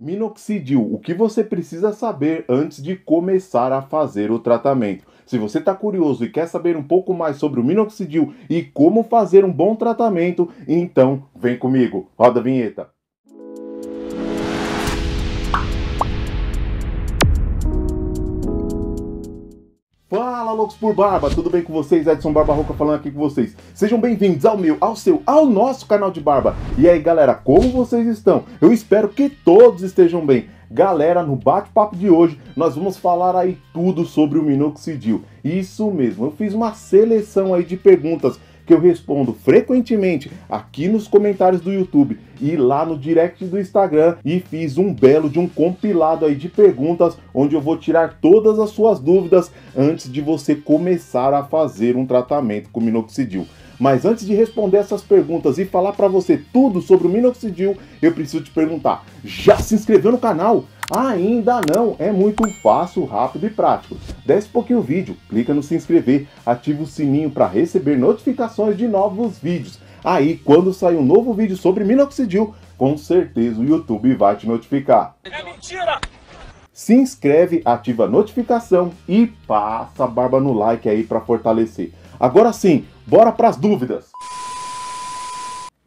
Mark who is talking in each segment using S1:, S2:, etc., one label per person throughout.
S1: Minoxidil, o que você precisa saber antes de começar a fazer o tratamento. Se você está curioso e quer saber um pouco mais sobre o minoxidil e como fazer um bom tratamento, então vem comigo. Roda a vinheta. Fala, loucos por barba! Tudo bem com vocês? Edson Barba Roca falando aqui com vocês. Sejam bem-vindos ao meu, ao seu, ao nosso canal de barba. E aí, galera, como vocês estão? Eu espero que todos estejam bem. Galera, no bate-papo de hoje, nós vamos falar aí tudo sobre o minoxidil. Isso mesmo, eu fiz uma seleção aí de perguntas que eu respondo frequentemente aqui nos comentários do YouTube e lá no direct do Instagram e fiz um belo de um compilado aí de perguntas onde eu vou tirar todas as suas dúvidas antes de você começar a fazer um tratamento com minoxidil. Mas antes de responder essas perguntas e falar para você tudo sobre o minoxidil, eu preciso te perguntar: já se inscreveu no canal? Ainda não, é muito fácil, rápido e prático. Desce um pouquinho o vídeo, clica no se inscrever, ativa o sininho para receber notificações de novos vídeos. Aí, quando sair um novo vídeo sobre minoxidil, com certeza o YouTube vai te notificar. É mentira! Se inscreve, ativa a notificação e passa a barba no like aí para fortalecer. Agora sim, bora para as dúvidas.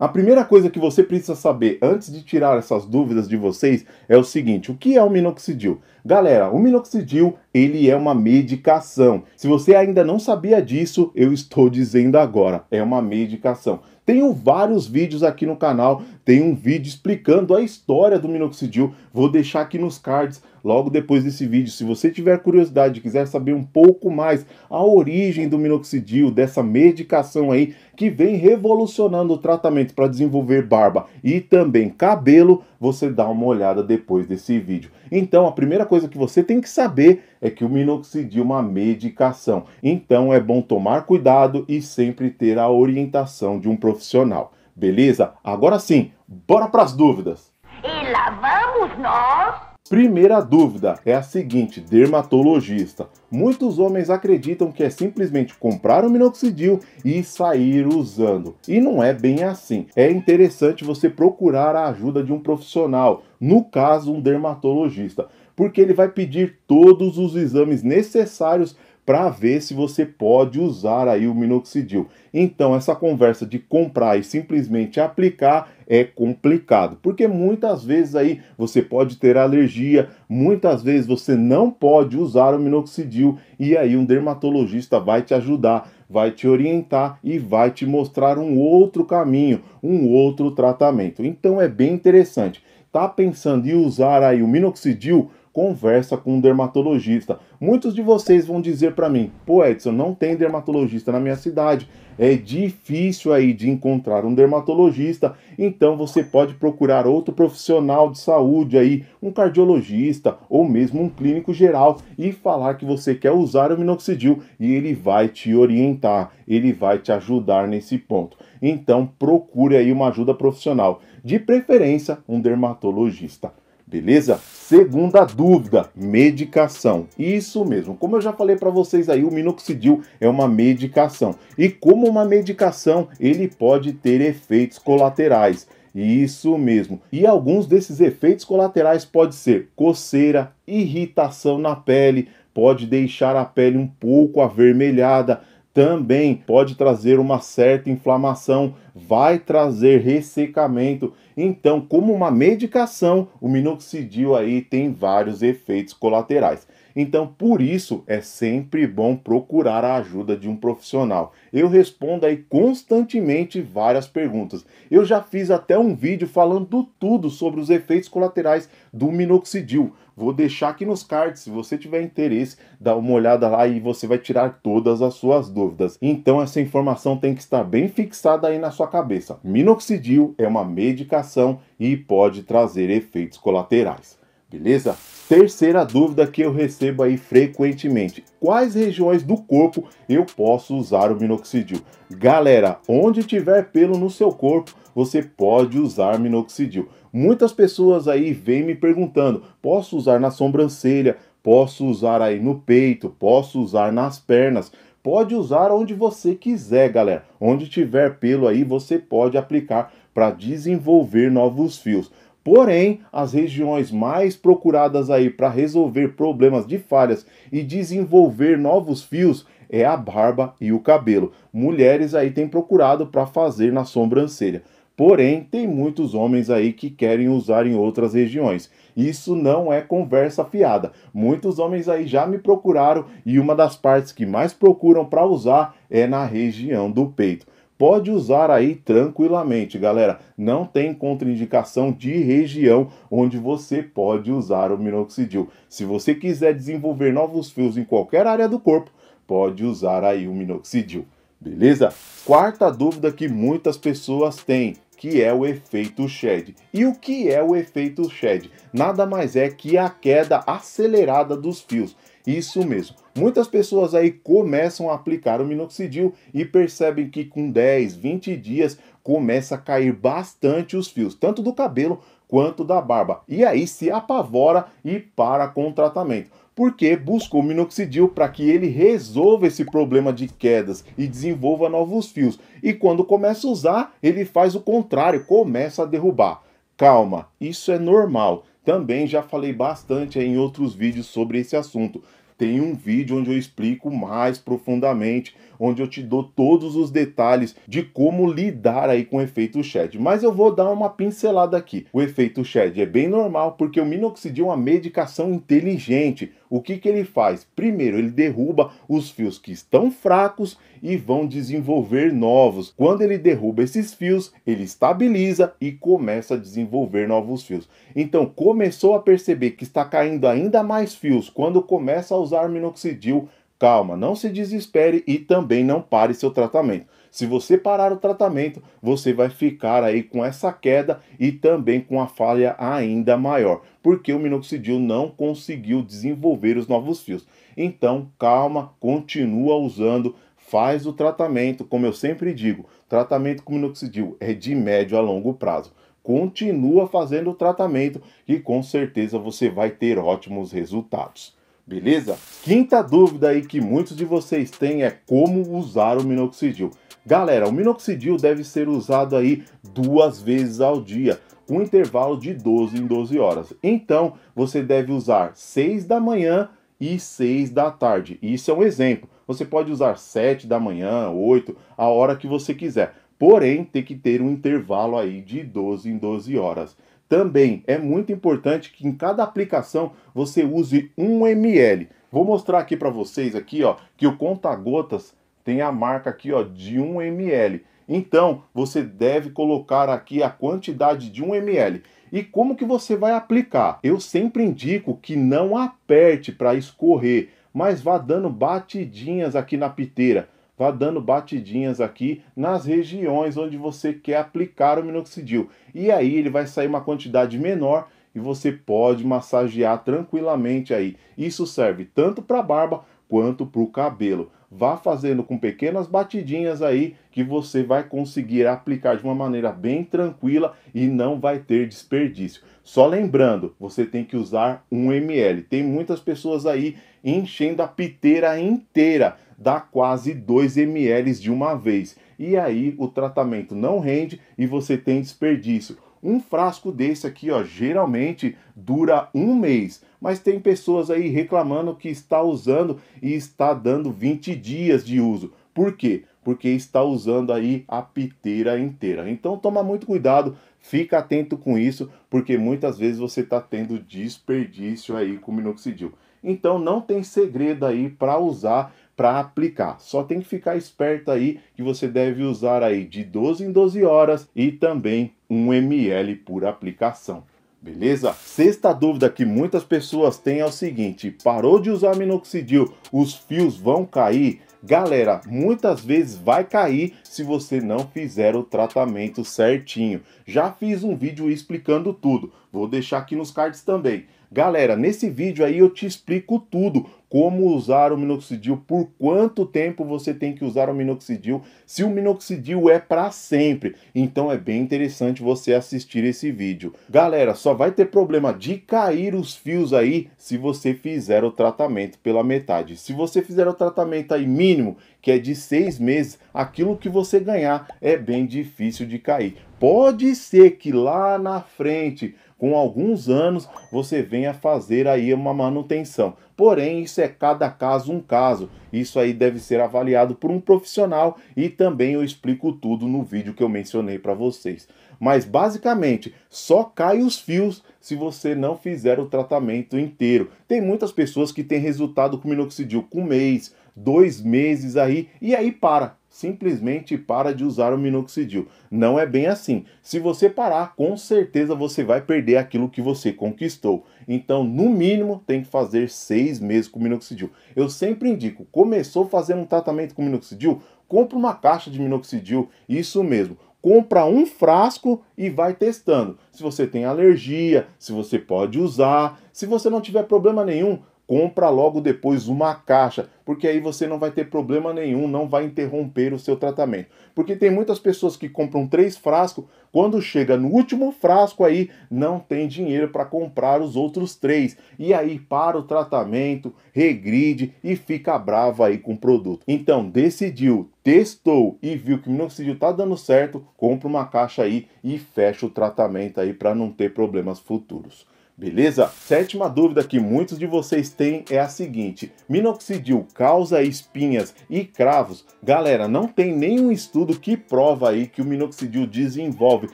S1: A primeira coisa que você precisa saber antes de tirar essas dúvidas de vocês é o seguinte: o que é o minoxidil? Galera, o minoxidil ele é uma medicação. Se você ainda não sabia disso, eu estou dizendo agora. É uma medicação. Tenho vários vídeos aqui no canal, tem um vídeo explicando a história do minoxidil. Vou deixar aqui nos cards logo depois desse vídeo. Se você tiver curiosidade e quiser saber um pouco mais a origem do minoxidil, dessa medicação aí que vem revolucionando o tratamento para desenvolver barba e também cabelo, você dá uma olhada depois desse vídeo. Então, a primeira coisa que você tem que saber é que o minoxidil é uma medicação. Então, é bom tomar cuidado e sempre ter a orientação de um profissional. Beleza? Agora sim, bora para as dúvidas. E lá vamos nós Primeira dúvida é a seguinte, dermatologista. Muitos homens acreditam que é simplesmente comprar o minoxidil e sair usando. E não é bem assim. É interessante você procurar a ajuda de um profissional, no caso um dermatologista, porque ele vai pedir todos os exames necessários para ver se você pode usar aí o minoxidil. Então, essa conversa de comprar e simplesmente aplicar é complicado, porque muitas vezes aí você pode ter alergia, muitas vezes você não pode usar o minoxidil e aí um dermatologista vai te ajudar, vai te orientar e vai te mostrar um outro caminho, um outro tratamento. Então é bem interessante. Tá pensando em usar aí o minoxidil? conversa com um dermatologista. Muitos de vocês vão dizer para mim: pô, Edson, não tem dermatologista na minha cidade. É difícil aí de encontrar um dermatologista, então você pode procurar outro profissional de saúde aí, um cardiologista ou mesmo um clínico geral e falar que você quer usar o minoxidil e ele vai te orientar, ele vai te ajudar nesse ponto. Então procure aí uma ajuda profissional, de preferência um dermatologista. Beleza? Segunda dúvida, medicação. Isso mesmo, como eu já falei para vocês aí, o minoxidil é uma medicação. E como uma medicação, ele pode ter efeitos colaterais. Isso mesmo. E alguns desses efeitos colaterais pode ser coceira, irritação na pele, pode deixar a pele um pouco avermelhada, também pode trazer uma certa inflamação, vai trazer ressecamento. Então, como uma medicação, o minoxidil aí tem vários efeitos colaterais. Então, por isso é sempre bom procurar a ajuda de um profissional. Eu respondo aí constantemente várias perguntas. Eu já fiz até um vídeo falando tudo sobre os efeitos colaterais do minoxidil. Vou deixar aqui nos cards, se você tiver interesse, dá uma olhada lá e você vai tirar todas as suas dúvidas. Então essa informação tem que estar bem fixada aí na sua cabeça. Minoxidil é uma medicação e pode trazer efeitos colaterais. Beleza? Terceira dúvida que eu recebo aí frequentemente: quais regiões do corpo eu posso usar o minoxidil? Galera, onde tiver pelo no seu corpo, você pode usar minoxidil. Muitas pessoas aí vêm me perguntando: posso usar na sobrancelha? Posso usar aí no peito? Posso usar nas pernas? Pode usar onde você quiser, galera. Onde tiver pelo aí, você pode aplicar para desenvolver novos fios. Porém, as regiões mais procuradas aí para resolver problemas de falhas e desenvolver novos fios é a barba e o cabelo. Mulheres aí têm procurado para fazer na sobrancelha. Porém, tem muitos homens aí que querem usar em outras regiões. Isso não é conversa fiada. Muitos homens aí já me procuraram e uma das partes que mais procuram para usar é na região do peito pode usar aí tranquilamente, galera. Não tem contraindicação de região onde você pode usar o minoxidil. Se você quiser desenvolver novos fios em qualquer área do corpo, pode usar aí o minoxidil. Beleza? Quarta dúvida que muitas pessoas têm, que é o efeito shed. E o que é o efeito shed? Nada mais é que a queda acelerada dos fios. Isso mesmo. Muitas pessoas aí começam a aplicar o minoxidil e percebem que com 10, 20 dias começa a cair bastante os fios, tanto do cabelo quanto da barba. E aí se apavora e para com o tratamento porque buscou o minoxidil para que ele resolva esse problema de quedas e desenvolva novos fios. E quando começa a usar, ele faz o contrário, começa a derrubar. Calma, isso é normal. Também já falei bastante em outros vídeos sobre esse assunto. Tem um vídeo onde eu explico mais profundamente, onde eu te dou todos os detalhes de como lidar aí com o efeito shed. Mas eu vou dar uma pincelada aqui. O efeito shed é bem normal porque o minoxidil é uma medicação inteligente o que, que ele faz? Primeiro, ele derruba os fios que estão fracos e vão desenvolver novos. Quando ele derruba esses fios, ele estabiliza e começa a desenvolver novos fios. Então, começou a perceber que está caindo ainda mais fios quando começa a usar minoxidil. Calma, não se desespere e também não pare seu tratamento. Se você parar o tratamento, você vai ficar aí com essa queda e também com a falha ainda maior, porque o minoxidil não conseguiu desenvolver os novos fios. Então, calma, continua usando, faz o tratamento, como eu sempre digo, tratamento com minoxidil é de médio a longo prazo continua fazendo o tratamento e com certeza você vai ter ótimos resultados. Beleza? Quinta dúvida aí que muitos de vocês têm é como usar o minoxidil. Galera, o minoxidil deve ser usado aí duas vezes ao dia, com intervalo de 12 em 12 horas. Então, você deve usar 6 da manhã e 6 da tarde. Isso é um exemplo. Você pode usar 7 da manhã, 8, a hora que você quiser. Porém, tem que ter um intervalo aí de 12 em 12 horas. Também é muito importante que em cada aplicação você use 1 ml. Vou mostrar aqui para vocês aqui, ó, que o conta-gotas tem a marca aqui ó, de 1 ml. Então, você deve colocar aqui a quantidade de 1 ml. E como que você vai aplicar? Eu sempre indico que não aperte para escorrer, mas vá dando batidinhas aqui na piteira. Vá dando batidinhas aqui nas regiões onde você quer aplicar o minoxidil. E aí ele vai sair uma quantidade menor e você pode massagear tranquilamente aí. Isso serve tanto para barba quanto para o cabelo. Vá fazendo com pequenas batidinhas aí que você vai conseguir aplicar de uma maneira bem tranquila e não vai ter desperdício. Só lembrando, você tem que usar 1 ml. Tem muitas pessoas aí enchendo a piteira inteira, dá quase 2 ml de uma vez. E aí o tratamento não rende e você tem desperdício. Um frasco desse aqui, ó, geralmente dura um mês, mas tem pessoas aí reclamando que está usando e está dando 20 dias de uso. Por quê? Porque está usando aí a piteira inteira. Então toma muito cuidado, fica atento com isso, porque muitas vezes você está tendo desperdício aí com minoxidil. Então não tem segredo aí para usar para aplicar. Só tem que ficar esperto aí que você deve usar aí de 12 em 12 horas e também um ml por aplicação. Beleza? Sexta dúvida que muitas pessoas têm é o seguinte: parou de usar minoxidil, os fios vão cair? Galera, muitas vezes vai cair se você não fizer o tratamento certinho. Já fiz um vídeo explicando tudo, vou deixar aqui nos cards também. Galera, nesse vídeo aí eu te explico tudo, como usar o minoxidil, por quanto tempo você tem que usar o minoxidil, se o minoxidil é para sempre. Então é bem interessante você assistir esse vídeo. Galera, só vai ter problema de cair os fios aí se você fizer o tratamento pela metade. Se você fizer o tratamento aí mínimo, que é de seis meses, aquilo que você ganhar é bem difícil de cair. Pode ser que lá na frente com alguns anos você venha fazer aí uma manutenção. Porém, isso é cada caso um caso. Isso aí deve ser avaliado por um profissional e também eu explico tudo no vídeo que eu mencionei para vocês. Mas basicamente, só cai os fios se você não fizer o tratamento inteiro. Tem muitas pessoas que têm resultado com minoxidil com um mês, dois meses aí e aí para simplesmente para de usar o minoxidil. Não é bem assim. Se você parar, com certeza você vai perder aquilo que você conquistou. Então, no mínimo, tem que fazer seis meses com minoxidil. Eu sempre indico, começou fazendo um tratamento com minoxidil, compra uma caixa de minoxidil, isso mesmo compra um frasco e vai testando. Se você tem alergia, se você pode usar, se você não tiver problema nenhum, compra logo depois uma caixa, porque aí você não vai ter problema nenhum, não vai interromper o seu tratamento. Porque tem muitas pessoas que compram três frascos, quando chega no último frasco aí não tem dinheiro para comprar os outros três e aí para o tratamento, regride e fica brava aí com o produto. Então decidiu, testou e viu que o minoxidil está dando certo, compra uma caixa aí e fecha o tratamento aí para não ter problemas futuros. Beleza? Sétima dúvida que muitos de vocês têm é a seguinte: minoxidil causa espinhas e cravos? Galera, não tem nenhum estudo que prova aí que o minoxidil desenvolve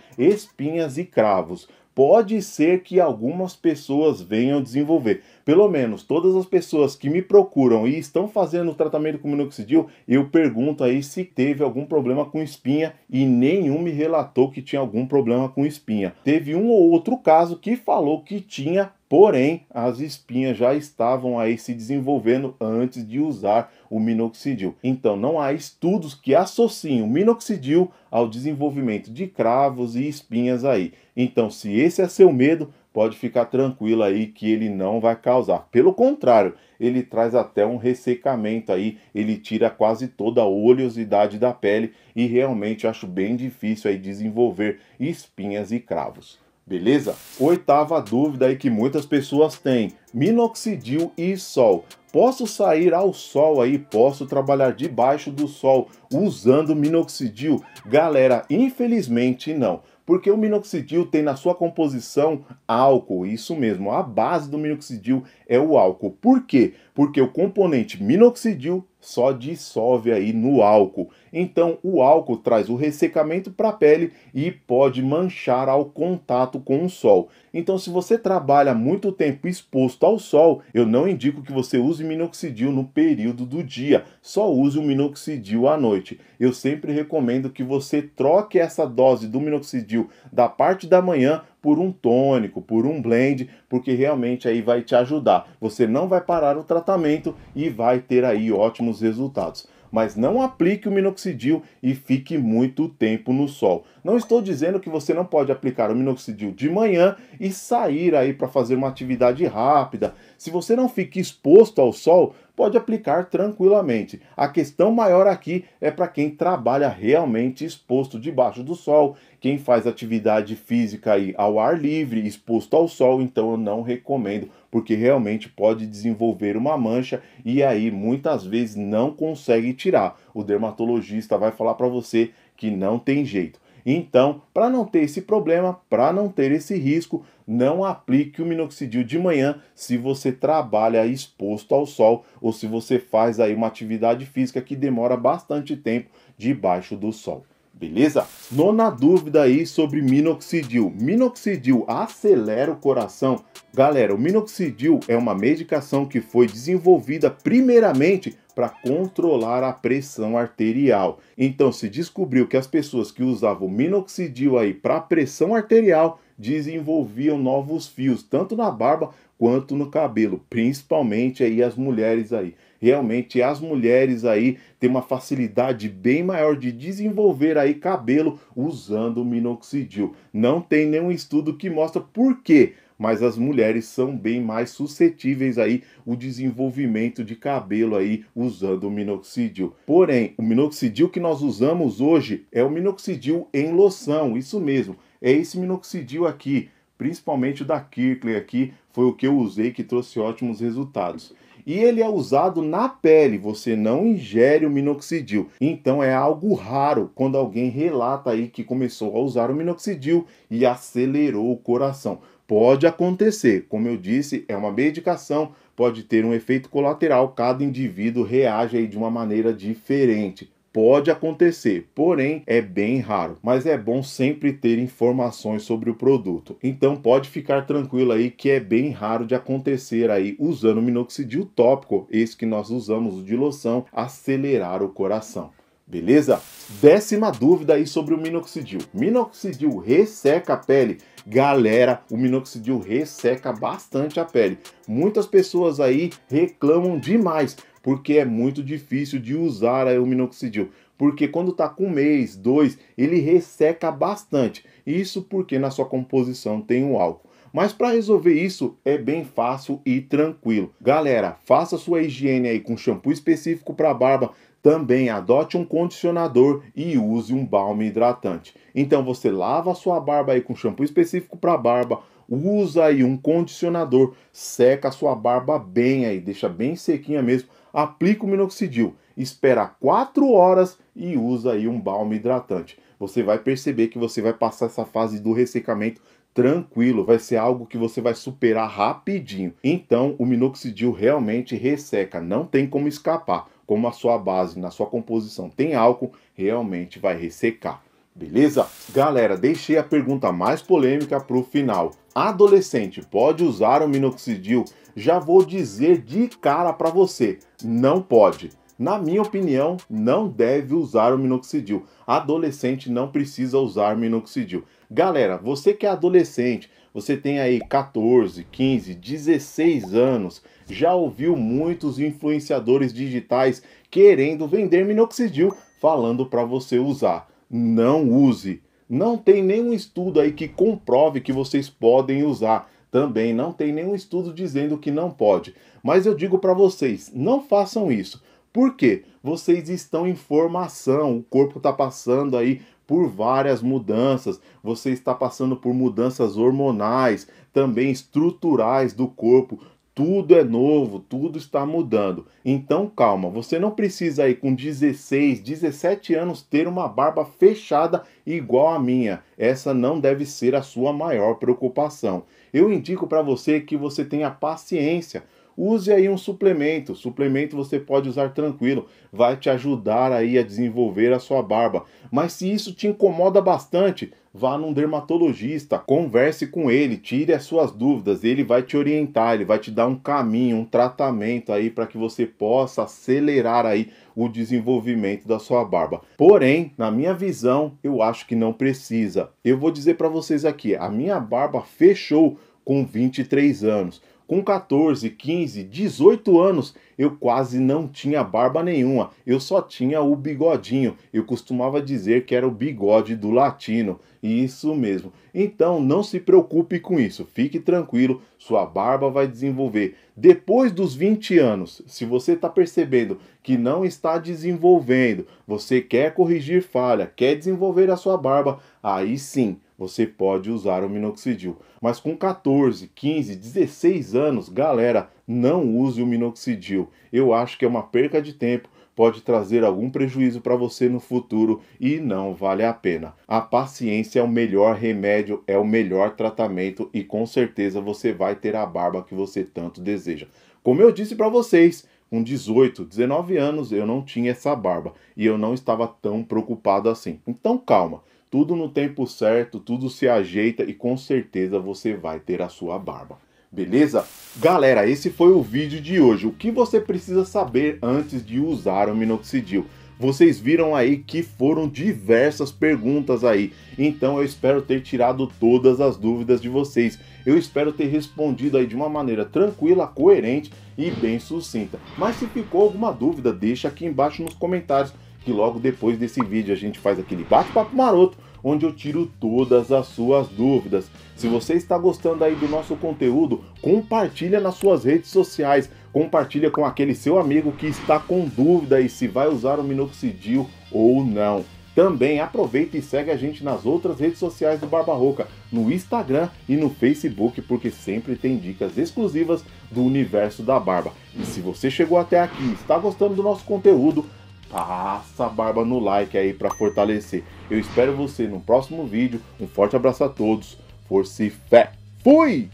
S1: espinhas e cravos pode ser que algumas pessoas venham desenvolver. Pelo menos todas as pessoas que me procuram e estão fazendo o tratamento com minoxidil, eu pergunto aí se teve algum problema com espinha e nenhum me relatou que tinha algum problema com espinha. Teve um ou outro caso que falou que tinha, porém as espinhas já estavam aí se desenvolvendo antes de usar o minoxidil. Então, não há estudos que associem o minoxidil ao desenvolvimento de cravos e espinhas aí. Então, se esse é seu medo, pode ficar tranquilo aí que ele não vai causar. Pelo contrário, ele traz até um ressecamento aí, ele tira quase toda a oleosidade da pele e realmente acho bem difícil aí desenvolver espinhas e cravos. Beleza? Oitava dúvida aí que muitas pessoas têm: minoxidil e sol Posso sair ao sol aí, posso trabalhar debaixo do sol usando minoxidil? Galera, infelizmente não. Porque o minoxidil tem na sua composição álcool, isso mesmo, a base do minoxidil é o álcool. Por quê? Porque o componente minoxidil só dissolve aí no álcool. Então, o álcool traz o ressecamento para a pele e pode manchar ao contato com o sol. Então, se você trabalha muito tempo exposto ao sol, eu não indico que você use minoxidil no período do dia. Só use o minoxidil à noite. Eu sempre recomendo que você troque essa dose do minoxidil da parte da manhã por um tônico, por um blend, porque realmente aí vai te ajudar. Você não vai parar o tratamento e vai ter aí ótimos resultados mas não aplique o minoxidil e fique muito tempo no sol. Não estou dizendo que você não pode aplicar o minoxidil de manhã e sair aí para fazer uma atividade rápida. Se você não fica exposto ao sol, pode aplicar tranquilamente. A questão maior aqui é para quem trabalha realmente exposto debaixo do sol quem faz atividade física aí ao ar livre, exposto ao sol, então eu não recomendo, porque realmente pode desenvolver uma mancha e aí muitas vezes não consegue tirar. O dermatologista vai falar para você que não tem jeito. Então, para não ter esse problema, para não ter esse risco, não aplique o minoxidil de manhã se você trabalha exposto ao sol ou se você faz aí uma atividade física que demora bastante tempo debaixo do sol. Beleza? Nona dúvida aí sobre minoxidil. Minoxidil acelera o coração. Galera, o minoxidil é uma medicação que foi desenvolvida primeiramente para controlar a pressão arterial. Então se descobriu que as pessoas que usavam minoxidil aí para pressão arterial desenvolviam novos fios, tanto na barba quanto no cabelo, principalmente aí as mulheres aí realmente as mulheres aí têm uma facilidade bem maior de desenvolver aí cabelo usando minoxidil. Não tem nenhum estudo que mostra por quê, mas as mulheres são bem mais suscetíveis aí o desenvolvimento de cabelo aí usando o minoxidil. Porém, o minoxidil que nós usamos hoje é o minoxidil em loção, isso mesmo. É esse minoxidil aqui, principalmente o da Kirkland aqui, foi o que eu usei que trouxe ótimos resultados e ele é usado na pele, você não ingere o minoxidil. Então é algo raro quando alguém relata aí que começou a usar o minoxidil e acelerou o coração. Pode acontecer, como eu disse, é uma medicação, pode ter um efeito colateral, cada indivíduo reage aí de uma maneira diferente pode acontecer, porém é bem raro, mas é bom sempre ter informações sobre o produto. Então pode ficar tranquilo aí que é bem raro de acontecer aí usando minoxidil tópico, esse que nós usamos de loção, acelerar o coração. Beleza? Décima dúvida aí sobre o minoxidil. Minoxidil resseca a pele? Galera, o minoxidil resseca bastante a pele. Muitas pessoas aí reclamam demais, porque é muito difícil de usar o minoxidil. Porque quando está com um mês, dois, ele resseca bastante. Isso porque na sua composição tem o um álcool. Mas para resolver isso é bem fácil e tranquilo. Galera, faça sua higiene aí com shampoo específico para barba. Também adote um condicionador e use um balme hidratante. Então você lava a sua barba aí com shampoo específico para barba, usa aí um condicionador, seca a sua barba bem aí, deixa bem sequinha mesmo aplica o minoxidil, espera 4 horas e usa aí um balme hidratante. Você vai perceber que você vai passar essa fase do ressecamento tranquilo, vai ser algo que você vai superar rapidinho. Então, o minoxidil realmente resseca, não tem como escapar. Como a sua base na sua composição tem álcool, realmente vai ressecar. Beleza? Galera, deixei a pergunta mais polêmica para o final. Adolescente pode usar o minoxidil? Já vou dizer de cara para você não pode. Na minha opinião, não deve usar o minoxidil. Adolescente não precisa usar minoxidil. Galera, você que é adolescente, você tem aí 14, 15, 16 anos, já ouviu muitos influenciadores digitais querendo vender minoxidil, falando para você usar. Não use. Não tem nenhum estudo aí que comprove que vocês podem usar também não tem nenhum estudo dizendo que não pode. Mas eu digo para vocês, não façam isso. porque Vocês estão em formação, o corpo está passando aí por várias mudanças. Você está passando por mudanças hormonais, também estruturais do corpo. Tudo é novo, tudo está mudando. Então calma, você não precisa aí com 16, 17 anos ter uma barba fechada igual a minha. Essa não deve ser a sua maior preocupação eu indico para você que você tenha paciência use aí um suplemento. Suplemento você pode usar tranquilo, vai te ajudar aí a desenvolver a sua barba. Mas se isso te incomoda bastante, vá num dermatologista, converse com ele, tire as suas dúvidas, ele vai te orientar, ele vai te dar um caminho, um tratamento aí para que você possa acelerar aí o desenvolvimento da sua barba. Porém, na minha visão, eu acho que não precisa. Eu vou dizer para vocês aqui, a minha barba fechou com 23 anos. Com 14, 15, 18 anos, eu quase não tinha barba nenhuma, eu só tinha o bigodinho. Eu costumava dizer que era o bigode do latino, e isso mesmo. Então não se preocupe com isso, fique tranquilo, sua barba vai desenvolver. Depois dos 20 anos, se você está percebendo que não está desenvolvendo, você quer corrigir falha, quer desenvolver a sua barba, aí sim você pode usar o minoxidil. Mas com 14, 15, 16 anos, galera, não use o minoxidil. Eu acho que é uma perca de tempo pode trazer algum prejuízo para você no futuro e não vale a pena. A paciência é o melhor remédio, é o melhor tratamento e com certeza você vai ter a barba que você tanto deseja. Como eu disse para vocês, com 18, 19 anos eu não tinha essa barba e eu não estava tão preocupado assim. Então calma. Tudo no tempo certo, tudo se ajeita e com certeza você vai ter a sua barba. Beleza? Galera, esse foi o vídeo de hoje. O que você precisa saber antes de usar o minoxidil? Vocês viram aí que foram diversas perguntas aí. Então eu espero ter tirado todas as dúvidas de vocês. Eu espero ter respondido aí de uma maneira tranquila, coerente e bem sucinta. Mas se ficou alguma dúvida, deixa aqui embaixo nos comentários que logo depois desse vídeo a gente faz aquele bate-papo maroto onde eu tiro todas as suas dúvidas. Se você está gostando aí do nosso conteúdo, compartilha nas suas redes sociais, compartilha com aquele seu amigo que está com dúvida e se vai usar o minoxidil ou não. Também aproveita e segue a gente nas outras redes sociais do Barba Roca, no Instagram e no Facebook, porque sempre tem dicas exclusivas do universo da barba. E se você chegou até aqui e está gostando do nosso conteúdo, passa a barba no like aí para fortalecer. Eu espero você no próximo vídeo. Um forte abraço a todos. Força e fé. Fui!